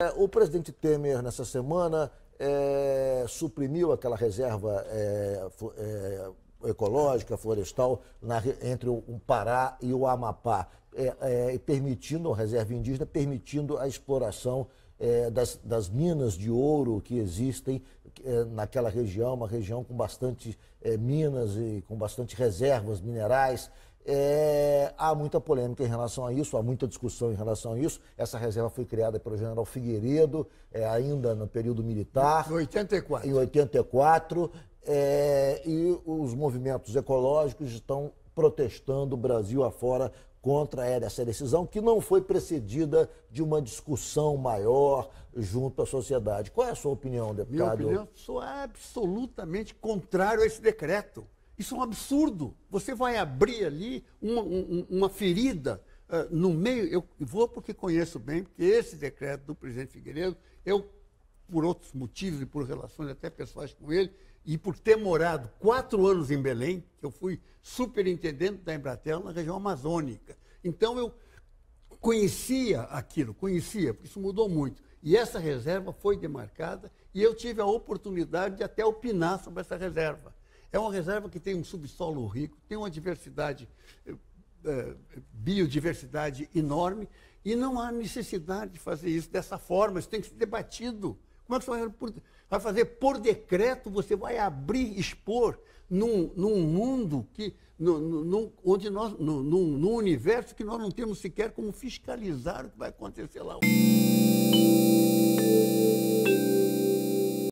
É, o presidente Temer, nessa semana, é, suprimiu aquela reserva é, é, ecológica, florestal, na, entre o Pará e o Amapá, é, é, permitindo, a reserva indígena, permitindo a exploração é, das, das, minas de ouro que existem é, naquela região, uma região com bastante é, minas e com bastante reservas minerais. É, há muita polêmica em relação a isso, há muita discussão em relação a isso. Essa reserva foi criada pelo general Figueiredo, é, ainda no período militar. Em 84. Em 84. É, e os movimentos ecológicos estão protestando Brasil afora contra essa decisão, que não foi precedida de uma discussão maior junto à sociedade. Qual é a sua opinião, deputado? Minha opinião, sou absolutamente contrário a esse decreto. Isso é um absurdo. Você vai abrir ali uma, um, uma ferida uh, no meio. Eu vou porque conheço bem, porque esse decreto do presidente Figueiredo, eu por outros motivos e por relações até pessoais com ele, e por ter morado quatro anos em Belém, que eu fui superintendente da Embratel na região amazônica. Então eu conhecia aquilo, conhecia, porque isso mudou muito. E essa reserva foi demarcada e eu tive a oportunidade de até opinar sobre essa reserva. É uma reserva que tem um subsolo rico, tem uma diversidade, eh, eh, biodiversidade enorme, e não há necessidade de fazer isso dessa forma, isso tem que ser debatido como é que você vai, por, vai fazer por decreto? Você vai abrir, expor num, num mundo que, num, num, onde nós, num, num universo que nós não temos sequer como fiscalizar o que vai acontecer lá.